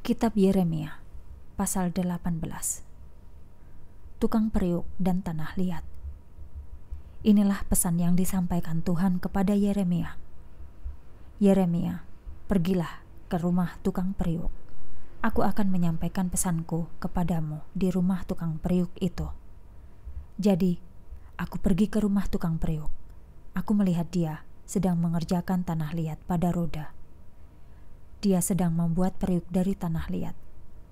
Kitab Yeremia pasal 18 Tukang periuk dan tanah liat Inilah pesan yang disampaikan Tuhan kepada Yeremia Yeremia, pergilah ke rumah tukang periuk Aku akan menyampaikan pesanku kepadamu di rumah tukang periuk itu Jadi, aku pergi ke rumah tukang periuk Aku melihat dia sedang mengerjakan tanah liat pada roda dia sedang membuat periuk dari tanah liat.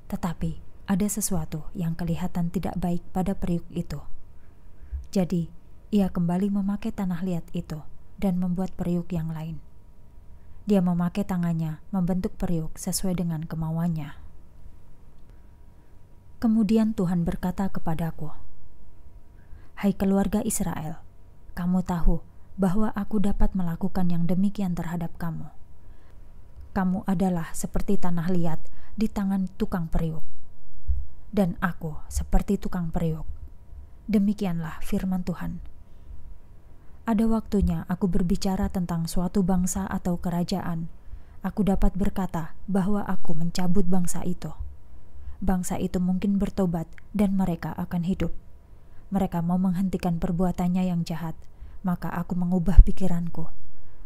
Tetapi ada sesuatu yang kelihatan tidak baik pada periuk itu. Jadi, ia kembali memakai tanah liat itu dan membuat periuk yang lain. Dia memakai tangannya membentuk periuk sesuai dengan kemauannya. Kemudian Tuhan berkata kepadaku, "Hai keluarga Israel, kamu tahu bahwa aku dapat melakukan yang demikian terhadap kamu kamu adalah seperti tanah liat di tangan tukang periuk, dan aku seperti tukang periuk. Demikianlah firman Tuhan. Ada waktunya aku berbicara tentang suatu bangsa atau kerajaan. Aku dapat berkata bahwa aku mencabut bangsa itu. Bangsa itu mungkin bertobat, dan mereka akan hidup. Mereka mau menghentikan perbuatannya yang jahat, maka aku mengubah pikiranku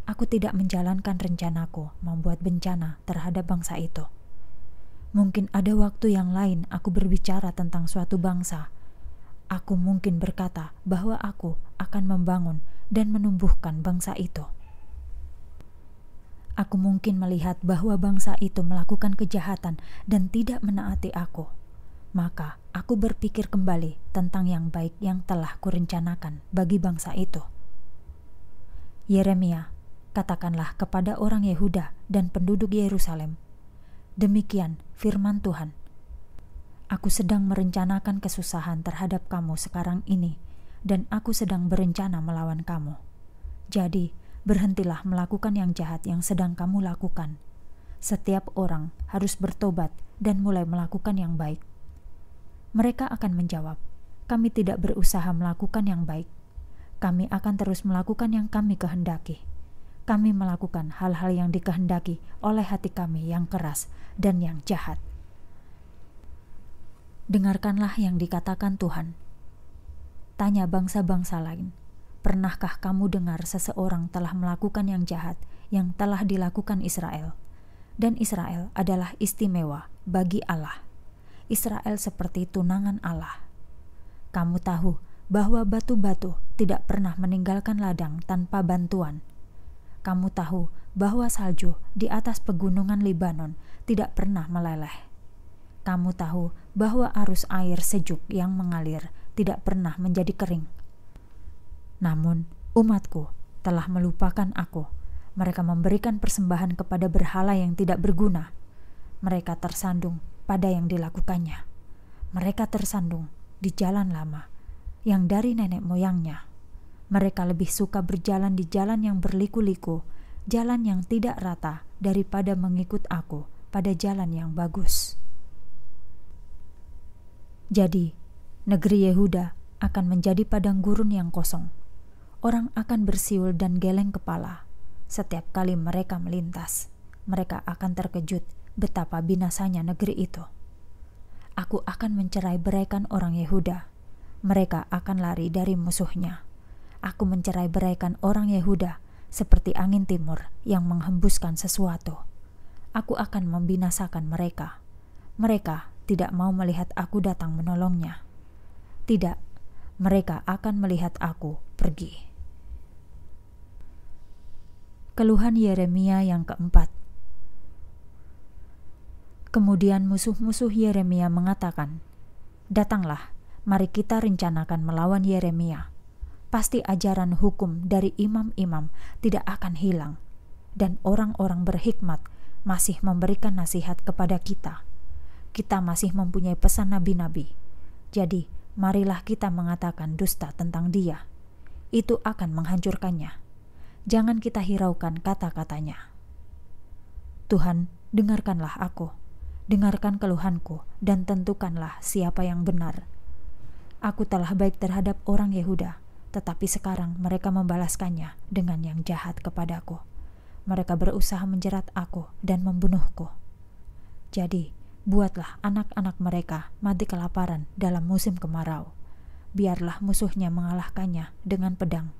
aku tidak menjalankan rencanaku membuat bencana terhadap bangsa itu. Mungkin ada waktu yang lain aku berbicara tentang suatu bangsa. Aku mungkin berkata bahwa aku akan membangun dan menumbuhkan bangsa itu. Aku mungkin melihat bahwa bangsa itu melakukan kejahatan dan tidak menaati aku. Maka aku berpikir kembali tentang yang baik yang telah kurencanakan bagi bangsa itu. Yeremia katakanlah kepada orang Yehuda dan penduduk Yerusalem, demikian firman Tuhan. Aku sedang merencanakan kesusahan terhadap kamu sekarang ini, dan aku sedang berencana melawan kamu. Jadi, berhentilah melakukan yang jahat yang sedang kamu lakukan. Setiap orang harus bertobat dan mulai melakukan yang baik. Mereka akan menjawab, "Kami tidak berusaha melakukan yang baik. Kami akan terus melakukan yang kami kehendaki." kami melakukan hal-hal yang dikehendaki oleh hati kami yang keras dan yang jahat. Dengarkanlah yang dikatakan Tuhan. Tanya bangsa-bangsa lain, pernahkah kamu dengar seseorang telah melakukan yang jahat yang telah dilakukan Israel? Dan Israel adalah istimewa bagi Allah. Israel seperti tunangan Allah. Kamu tahu bahwa batu-batu tidak pernah meninggalkan ladang tanpa bantuan kamu tahu bahwa salju di atas pegunungan Lebanon tidak pernah meleleh. Kamu tahu bahwa arus air sejuk yang mengalir tidak pernah menjadi kering. Namun, umatku telah melupakan aku. Mereka memberikan persembahan kepada berhala yang tidak berguna. Mereka tersandung pada yang dilakukannya. Mereka tersandung di jalan lama yang dari nenek moyangnya. Mereka lebih suka berjalan di jalan yang berliku-liku, jalan yang tidak rata, daripada mengikut Aku pada jalan yang bagus. Jadi, negeri Yehuda akan menjadi padang gurun yang kosong. Orang akan bersiul dan geleng kepala. Setiap kali mereka melintas, mereka akan terkejut betapa binasanya negeri itu. Aku akan mencerai beraikan orang Yehuda. Mereka akan lari dari musuhnya aku mencerai-beraikan orang Yehuda seperti angin timur yang menghembuskan sesuatu. Aku akan membinasakan mereka. Mereka tidak mau melihat aku datang menolongnya. Tidak, mereka akan melihat aku pergi. Keluhan Yeremia yang keempat. Kemudian musuh-musuh Yeremia mengatakan, "Datanglah, mari kita rencanakan melawan Yeremia." pasti ajaran hukum dari imam-imam tidak akan hilang, dan orang-orang berhikmat masih memberikan nasihat kepada kita. Kita masih mempunyai pesan nabi-nabi, jadi marilah kita mengatakan dusta tentang Dia. Itu akan menghancurkannya. Jangan kita hiraukan kata-katanya. Tuhan, dengarkanlah aku, dengarkan keluhanku, dan tentukanlah siapa yang benar. Aku telah baik terhadap orang Yehuda tetapi sekarang mereka membalaskannya dengan yang jahat kepadaku. Mereka berusaha menjerat aku dan membunuhku. Jadi, buatlah anak-anak mereka mati kelaparan dalam musim kemarau. Biarlah musuhnya mengalahkannya dengan pedang.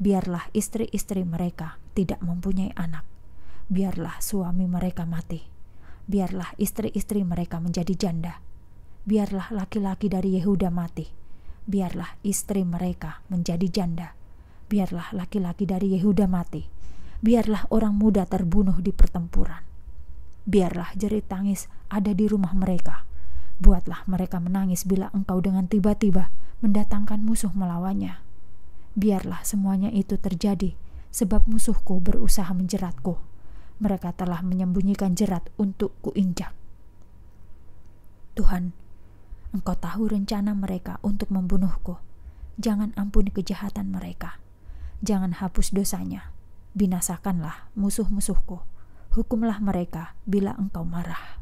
Biarlah istri-istri mereka tidak mempunyai anak. Biarlah suami mereka mati. Biarlah istri-istri mereka menjadi janda. Biarlah laki-laki dari Yehuda mati biarlah istri mereka menjadi janda, biarlah laki-laki dari Yehuda mati, biarlah orang muda terbunuh di pertempuran, biarlah jerit tangis ada di rumah mereka. Buatlah mereka menangis bila engkau dengan tiba-tiba mendatangkan musuh melawannya. Biarlah semuanya itu terjadi, sebab musuhku berusaha menjeratku. Mereka telah menyembunyikan jerat untuk kuinjak. Tuhan, Engkau tahu rencana mereka untuk membunuhku. Jangan ampuni kejahatan mereka. Jangan hapus dosanya. Binasakanlah musuh-musuhku. Hukumlah mereka bila engkau marah.